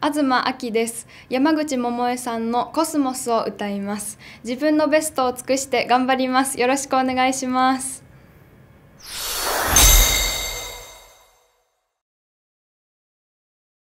東亜です山口百恵さんのコスモスを歌います自分のベストを尽くして頑張りますよろしくお願いします